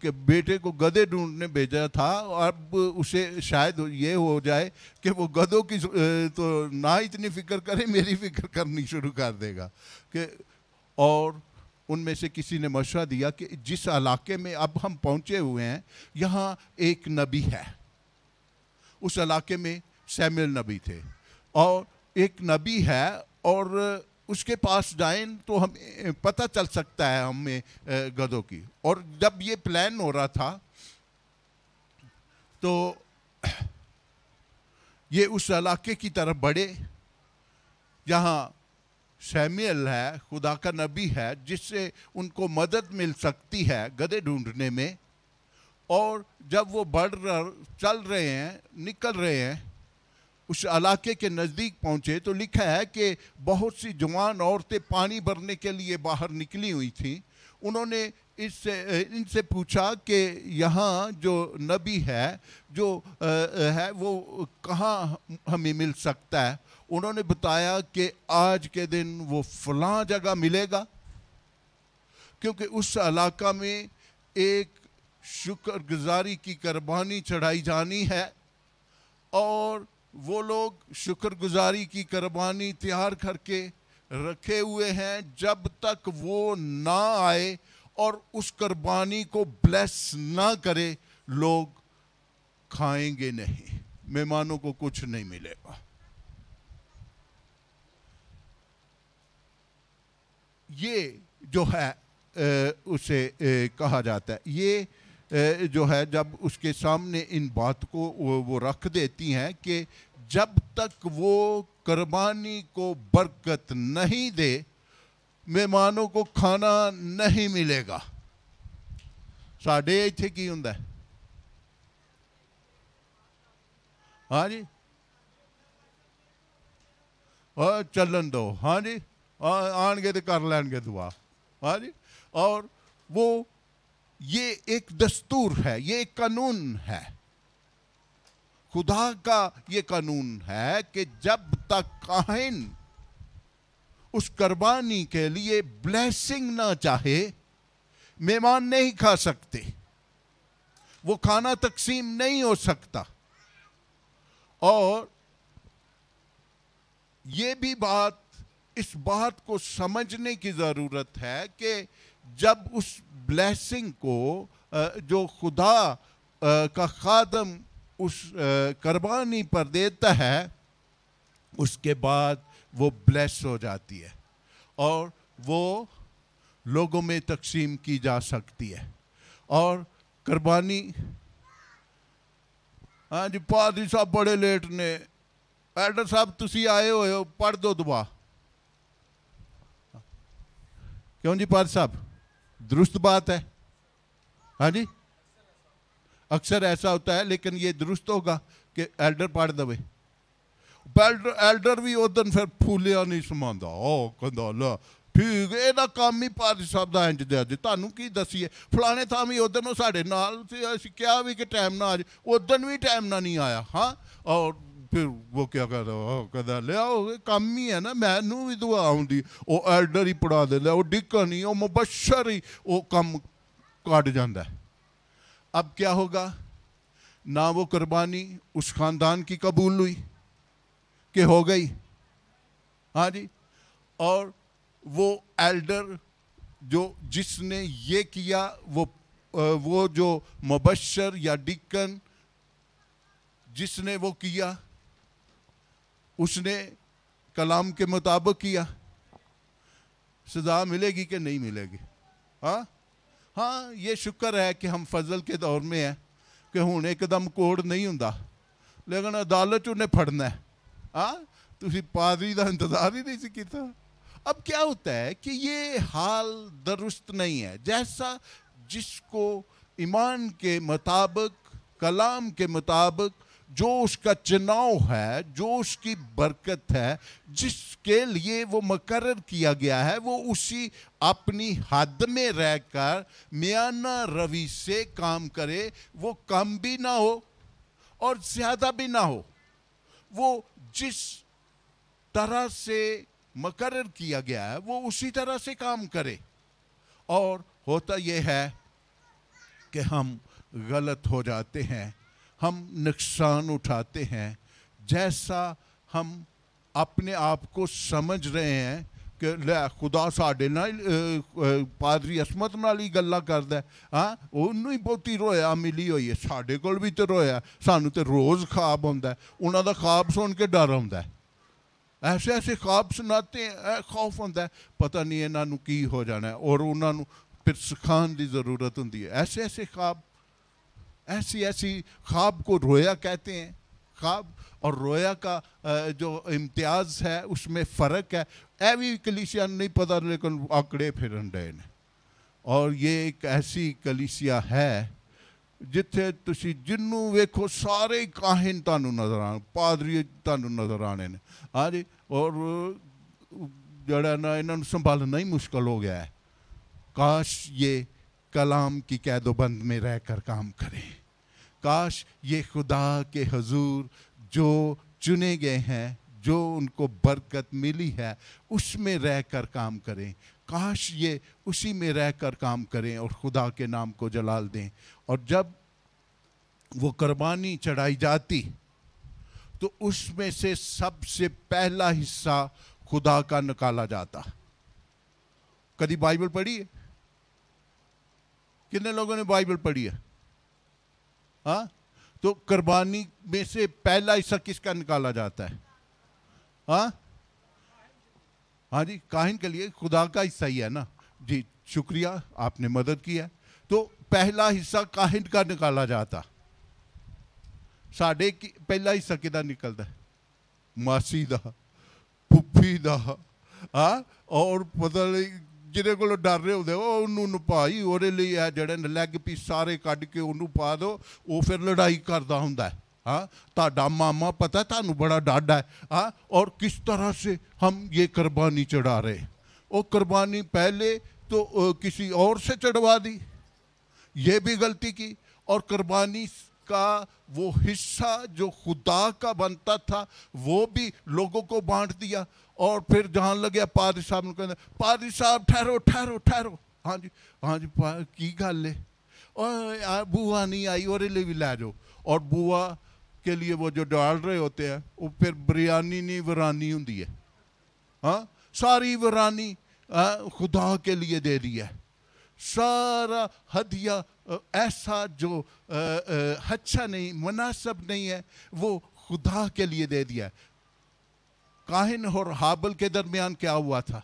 के बेटे को गधे ढूंढने भेजा था अब उसे शायद ये हो जाए कि वो गधों की तो ना इतनी फिक्र करे मेरी फिक्र करनी शुरू कर देगा कि और उनमें से किसी ने मशवरा दिया कि जिस इलाके में अब हम पहुंचे हुए हैं यहाँ एक नबी है उस इलाके में सैमुअल नबी थे और एक नबी है और उसके पास जाएं तो हम पता चल सकता है हमें गधों की और जब ये प्लान हो रहा था तो ये उस इलाके की तरफ बढ़े जहाँ सैमियल है खुदा का नबी है जिससे उनको मदद मिल सकती है गधे ढूंढने में और जब वो बढ़ चल रहे हैं निकल रहे हैं उस इलाके के नज़दीक पहुँचे तो लिखा है कि बहुत सी जवान औरतें पानी भरने के लिए बाहर निकली हुई थीं उन्होंने इससे इनसे पूछा कि यहाँ जो नबी है जो आ, है वो कहाँ हमें मिल सकता है उन्होंने बताया कि आज के दिन वो फलां जगह मिलेगा क्योंकि उस इलाका में एक शुक्रगुजारी की कर्बानी चढ़ाई जानी है और वो लोग शुक्रगुजारी की कर्बानी तैयार करके रखे हुए हैं जब तक वो ना आए और उस कुरबानी को ब्लेस ना करे लोग खाएंगे नहीं मेहमानों को कुछ नहीं मिलेगा ये जो है ए, उसे ए, कहा जाता है ये जो है जब उसके सामने इन बात को वो रख देती हैं कि जब तक वो कुर्बानी को बरकत नहीं दे मेहमानों को खाना नहीं मिलेगा साढ़े ਸਾਡੇ ਇੱਥੇ ਕੀ ਹੁੰਦਾ ਹਾਂਜੀ ਔਰ आन गए तो कर लैन गए दुआ हाँ जी और वो ये एक दस्तूर है ये एक कानून है खुदा का ये कानून है कि जब तक काहिन उस कर्बानी के लिए ब्लेसिंग ना चाहे मेहमान नहीं खा सकते वो खाना तकसीम नहीं हो सकता और ये भी बात इस बात को समझने की ज़रूरत है कि जब उस ब्लैसिंग को जो खुदा का खादम उस क़ुरबानी पर देता है उसके बाद वो ब्लेस हो जाती है और वो लोगों में तकसीम की जा सकती है और कुर्बानी हाँ जी पादरी साहब बड़े लेट ने एडर साहब तुम आए हो पढ़ दो दुआ क्यों जी पाद साहब ਦਰੁਸਤ ਬਾਤ ਹੈ ਹਾਂਜੀ ਅਕਸਰ ਐਸਾ ਹੁੰਦਾ ਹੈ ਲੇਕਿਨ ਇਹ ਦਰੁਸਤ ਹੋਗਾ ਕਿ ਐਲਡਰ ਪੜ ਦਵੇ ਐਲਡਰ ਐਲਡਰ ਵੀ ਉਦੋਂ ਫਿਰ ਫੂਲਿਆ ਨਹੀਂ ਸਮਾਂਦਾ ਉਹ ਕਹਿੰਦਾ ਲਾ ਠੀਕ ਇਹਦਾ ਕੰਮ ਹੀ ਪਾਦਰੀ ਸਾਹਿਬ ਦਾ ਇੰਜ ਦੇ ਅੱਜ ਤੁਹਾਨੂੰ ਕੀ ਦਸੀਏ ਫਲਾਣੇ ਤਾਂ ਵੀ ਉਦੋਂ ਸਾਡੇ ਨਾਲ ਸੀ ਅਸੀਂ ਕਿਹਾ ਵੀ ਕਿ ਟਾਈਮ ਨਾ ਆ ਉਦੋਂ ਵੀ ਟਾਈਮ ਨਾ ਨਹੀਂ ਆਇਆ ਹਾਂ ਔਰ फिर वो क्या रहा है कहता लिया कम ही है ना मैनू भी दुआ आँगी वो एल्डर ही पढ़ा दे वो डिकन ही वो मुबशर ही वो कम काट जाता है अब क्या होगा ना वो कुर्बानी उस खानदान की कबूल हुई कि हो गई हाँ जी और वो एल्डर जो जिसने ये किया वो वो जो मुबशर या डिकन जिसने वो किया उसने कलाम के मुताबिक किया सजा मिलेगी कि नहीं मिलेगी हाँ हाँ ये शुक्र है कि हम फजल के दौर में हैं कि हूँ एकदम कोड़ नहीं हूँ लेकिन अदालत उन्हें फड़ना है हाँ तुम पादरी का इंतजार ही नहीं किया अब क्या होता है कि ये हाल दुरुस्त नहीं है जैसा जिसको ईमान के मुताबिक कलाम के मुताबिक जो उसका चुनाव है जो उसकी बरकत है जिसके लिए वो मकर किया गया है वो उसी अपनी हद में रहकर मियाना रवि से काम करे वो कम भी ना हो और ज़्यादा भी ना हो वो जिस तरह से मकर किया गया है वो उसी तरह से काम करे और होता यह है कि हम गलत हो जाते हैं हम नुकसान उठाते हैं जैसा हम अपने आप को समझ रहे हैं ਕਿ ਲੈ ਖੁਦਾ ਸਾਡੇ ਨਾਲ ਪਾਦਰੀ ਅਸਮਤ ਨਾਲ ਹੀ ਗੱਲਾਂ ਕਰਦਾ ਹਾਂ ਉਹਨੂੰ ਹੀ ਬਹੁਤੀ ਰੋਇਆ ਮਿਲੀ ਹੋਈ ਹੈ ਸਾਡੇ ਕੋਲ ਵੀ ਤੇ ਰੋਇਆ ਸਾਨੂੰ ਤੇ ਰੋਜ਼ ਖਾਬ ਹੁੰਦਾ ਉਹਨਾਂ ਦਾ ਖਾਬ ਸੁਣ ਕੇ ਡਰ ਆਉਂਦਾ ਐਸੇ ਐਸੇ ਖਾਬ ਸੁਣਾਤੇ ਖੌਫ ਹੁੰਦਾ ਪਤਾ ਨਹੀਂ ਇਹਨਾਂ ਨੂੰ ਕੀ ਹੋ ਜਾਣਾ ਔਰ ਉਹਨਾਂ ਨੂੰ ਫਿਰ ਸਿਖਾਉਣ ਦੀ ਜ਼ਰੂਰਤ ਹੁੰਦੀ ਹੈ ਐਸੇ ਐਸੇ ਖਾਬ ऐसी ऐसी ख्वाब को रोया कहते हैं ख्वाब और रोया का जो इम्तियाज है उसमें फ़र्क है ए भी कलिसिया नहीं पता लेकिन आंकड़े फिरन रहे और ये एक ऐसी कलिसिया है जिथे तुम जिन्हों वेखो सारे काहिन तू नज़र आ पादरी तू नज़र आने अरे और जड़ा ना इन्हों संभालना ही मुश्किल हो गया है काश ये कलाम की कैदोबंद में रहकर काम करें काश ये खुदा के हजूर जो चुने गए हैं जो उनको बरकत मिली है उसमें रहकर काम करें काश ये उसी में रहकर काम करें और खुदा के नाम को जलाल दें और जब वो कुर्बानी चढ़ाई जाती तो उसमें से सबसे पहला हिस्सा खुदा का निकाला जाता कभी बाइबल पढ़ी है कितने लोगों ने बाइबल पढ़ी है हा? तो कुर्बानी में से पहला हिस्सा किसका निकाला जाता है हाँ हाँ जी काहिन के लिए खुदा का हिस्सा ही है ना जी शुक्रिया आपने मदद की है तो पहला हिस्सा काहिन का निकाला जाता साढ़े पहला हिस्सा कि निकलता है मासी का फुफी का हाँ और पता नहीं ਜਿਹਦੇ ਕੋਲ ਡਰ ਰਹੇ ਹੁੰਦੇ ਉਹ ਉਹਨੂੰ ਨਪਾਈ ਉਹਦੇ ਲਈ ਹੈ ਜਿਹੜੇ ਲੈਗ ਪੀ ਸਾਰੇ ਕੱਢ ਕੇ ਉਹਨੂੰ ਪਾ ਦੋ ਉਹ ਫਿਰ ਲੜਾਈ ਕਰਦਾ ਹੁੰਦਾ ਹਾਂ ਤੁਹਾਡਾ ਮਾਮਾ ਪਤਾ ਤੁਹਾਨੂੰ ਬੜਾ ਡਾਡਾ ਹੈ ਹਾਂ ਔਰ ਕਿਸ ਤਰ੍ਹਾਂ ਸੇ ਹਮ ਇਹ ਕੁਰਬਾਨੀ ਚੜਾ ਰਹੇ ਉਹ ਕੁਰਬਾਨੀ ਪਹਿਲੇ ਤੋਂ ਕਿਸੇ ਔਰ ਸੇ ਚੜਵਾ ਦੀ ਇਹ ਵੀ ਗਲਤੀ ਕੀ ਔਰ ਕੁਰਬਾਨੀ का वो हिस्सा जो खुदा का बनता था वो भी लोगों को बांट दिया और फिर जान लग गया पादरी साहब ने कहना पादरी साहब ठहरो ठहरो ठहरो हाँ जी हाँ जी की गल है और यार बुआ नहीं आई और ले भी लै जाओ और बुआ के लिए वो जो डाल रहे होते हैं वो फिर बिरयानी नहीं वरानी होंगी है हाँ सारी वरानी आ, खुदा के लिए दे दी है सारा हदिया ऐसा जो अच्छा नहीं मुनासब नहीं है वो खुदा के लिए दे दिया काहिन और हाबल के दरमियान क्या हुआ था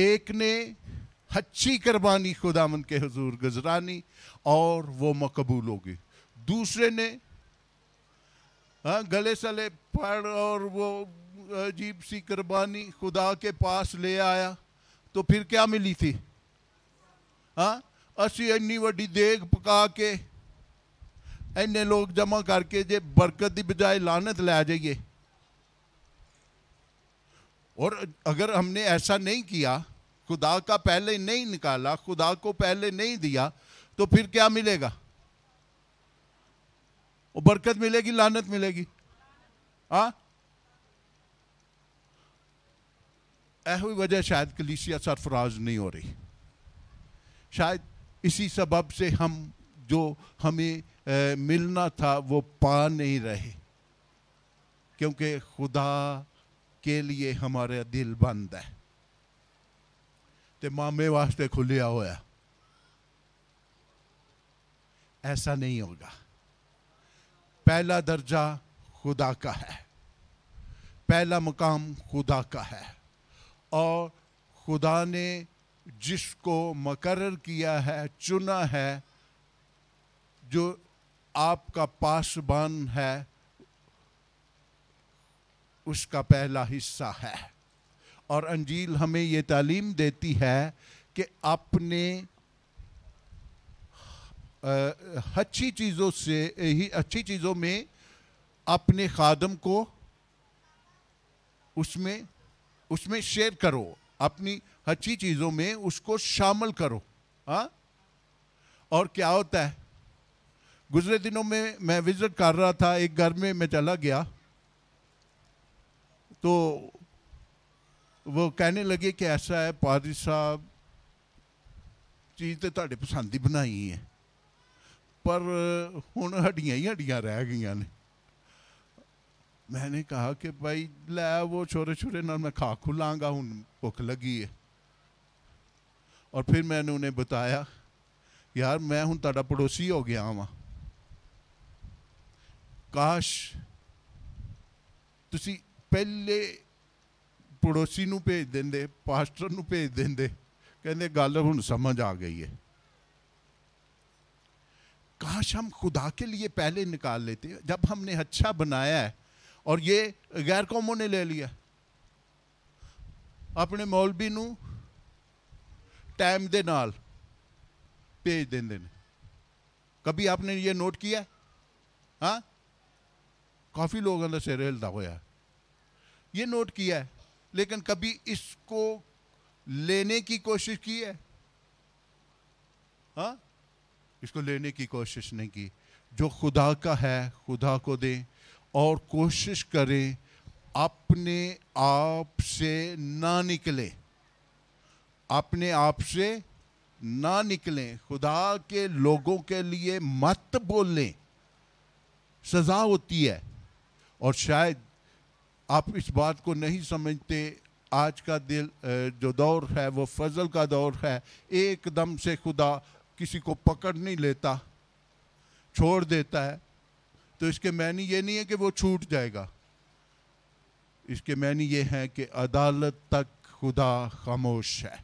एक ने हच्ची कुर्बानी खुदामन के हजूर गुजरानी और वो मकबूल होगी दूसरे ने हाँ, गले सले पड़ और वो अजीब सी कुर्बानी खुदा के पास ले आया तो फिर क्या मिली थी हाँ ਅਸੀਂ ਇੰਨੀ ਵੱਡੀ देख पका के ਇੰਨੇ लोग जमा करके जे बरकत की बजाय लानत ਲੈ जाइए और अगर हमने ऐसा नहीं किया खुदा का पहले नहीं निकाला खुदा को पहले नहीं दिया तो फिर क्या मिलेगा वो बरकत मिलेगी लानत मिलेगी हाँ यही वजह शायद कलीसिया सरफराज नहीं हो रही शायद इसी सबब से हम जो हमें ए, मिलना था वो पा नहीं रहे क्योंकि खुदा के लिए हमारे दिल बंद है तो मामे वास्ते खुलिया होया ऐसा नहीं होगा पहला दर्जा खुदा का है पहला मकाम खुदा का है और खुदा ने जिसको मकरर किया है चुना है जो आपका पासबान है उसका पहला हिस्सा है और अंजील हमें ये तालीम देती है कि अपने अच्छी चीज़ों से ही अच्छी चीज़ों में अपने खादम को उसमें उसमें शेयर करो अपनी अच्छी चीज़ों में उसको शामिल करो हाँ और क्या होता है गुजरे दिनों में मैं विज़िट कर रहा था एक घर में मैं चला गया तो वो कहने लगे कि ऐसा है पादरी साहब चीज तो ਤੁਹਾਡੇ पसंद ही बनाई है पर हूँ हड्डिया ही हड्डिया रह गई ने मैंने कहा कि भाई लै वो छोरे छोरे ना मैं खा खुलांगा हूँ भुख लगी है और फिर मैंने उन्हें बताया यार मैं हूँ ता पड़ोसी हो गया वहाँ काश ती पहले पड़ोसी भेज दें दे, पास्टर भेज दें दे, कहते गल हूँ समझ आ गई है काश हम खुदा के लिए पहले निकाल लेते जब हमने अच्छा बनाया है और ये गैर कौमों ने ले लिया अपने मौलवी टाइम ਟਾਈਮ नाल भेज दें ਦਿੰਦੇ कभी आपने ये नोट किया हाँ काफ़ी लोगों का सिर हिलता होया ये नोट किया है लेकिन कभी इसको लेने की कोशिश की है हाँ इसको लेने की कोशिश नहीं की जो खुदा का है खुदा को दें और कोशिश करें अपने आप से ना निकले अपने आप से ना निकलें खुदा के लोगों के लिए मत बोलें सज़ा होती है और शायद आप इस बात को नहीं समझते आज का दिल जो दौर है वो फजल का दौर है एकदम से खुदा किसी को पकड़ नहीं लेता छोड़ देता है तो इसके मैंने ये नहीं है कि वो छूट जाएगा इसके मैंने ये हैं कि अदालत तक खुदा ਖਾਮੋਸ਼ ਹੈ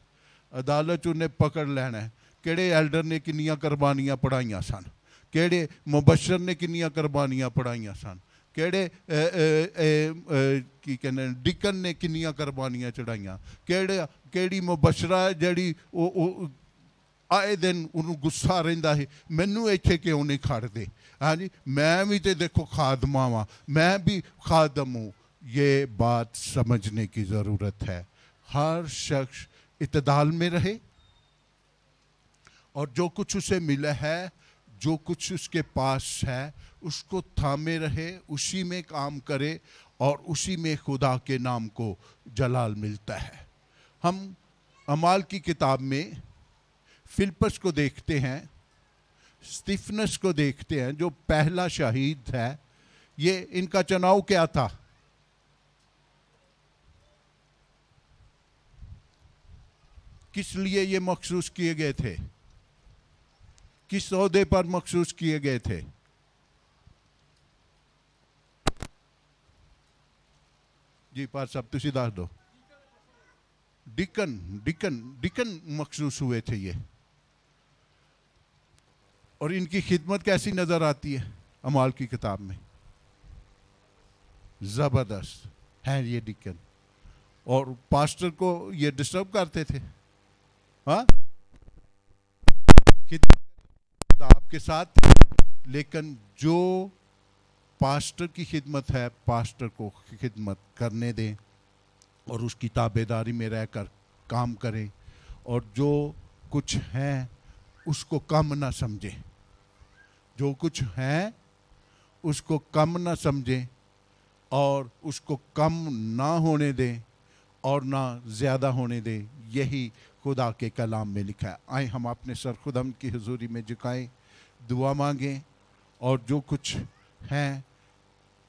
ਅਦਾਲਤ ਚ ਉਹਨੇ ਪਕੜ ਲੈਣਾ ਹੈ ਕਿਹੜੇ ਐਲਡਰ ਨੇ ਕਿੰਨੀਆਂ ਕੁਰਬਾਨੀਆਂ ਪੜਾਈਆਂ ਸਨ ਕਿਹੜੇ ਮੁਬਸ਼ਰ ਨੇ ਕਿੰਨੀਆਂ ਕੁਰਬਾਨੀਆਂ ਪੜਾਈਆਂ ਸਨ ਕਿਹੜੇ ਕੀ ਕਹਿੰਦੇ ਡਿਕਨ ਨੇ ਕਿੰਨੀਆਂ ਕੁਰਬਾਨੀਆਂ ਚੜਾਈਆਂ ਕਿਹੜੇ ਕਿਹੜੀ ਮੁਬਸ਼ਰਾ ਜਿਹੜੀ ਉਹ ਆਏ ਦਿਨ ਉਹਨੂੰ ਗੁੱਸਾ ਰਹਿੰਦਾ ਹੈ ਮੈਨੂੰ ਇੱਥੇ ਕਿਉਂ ਨਹੀਂ ਖੜਦੇ हाँ जी मैं भी तो देखो खादमा वहाँ मैं भी खादम हूँ ये बात समझने की ज़रूरत है हर शख्स इतदाल में रहे और जो कुछ उसे मिला है जो कुछ उसके पास है उसको थामे रहे उसी में काम करे और उसी में खुदा के नाम को जलाल मिलता है हम अमाल की किताब में फिल्पस को देखते हैं स्टिफनेस को देखते हैं जो पहला शहीद है ये इनका चुनाव क्या था किस लिए ये मखसूस किए गए थे किस सौदे पर मखसूस किए गए थे जी पार साहब तुसी दस दो डिकन डिकन डिकन मखसूस हुए थे ये और इनकी खिदमत कैसी नज़र आती है अमाल की किताब में ज़बरदस्त हैं ये डिकन और पास्टर को ये डिस्टर्ब करते थे हाँ आपके साथ लेकिन जो पास्टर की खिदमत है पास्टर को खिदमत करने दें और उसकी ताबेदारी में रहकर काम करें और जो कुछ हैं उसको कम ना समझे जो कुछ है उसको कम ना समझे और उसको कम ना होने दें और ना ज़्यादा होने दें यही खुदा के कलाम में लिखा है आए हम अपने सर खुदम की हजूरी में झुकाएं दुआ मांगें और जो कुछ है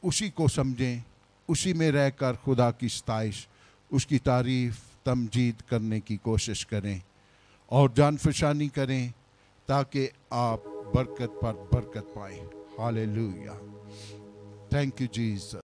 उसी को समझें उसी में रहकर खुदा की स्ताइश उसकी तारीफ़ तमजीद करने की कोशिश करें और जान करें ताकि आप बरकत पर बरकत पाए हाल थैंक यू जीसस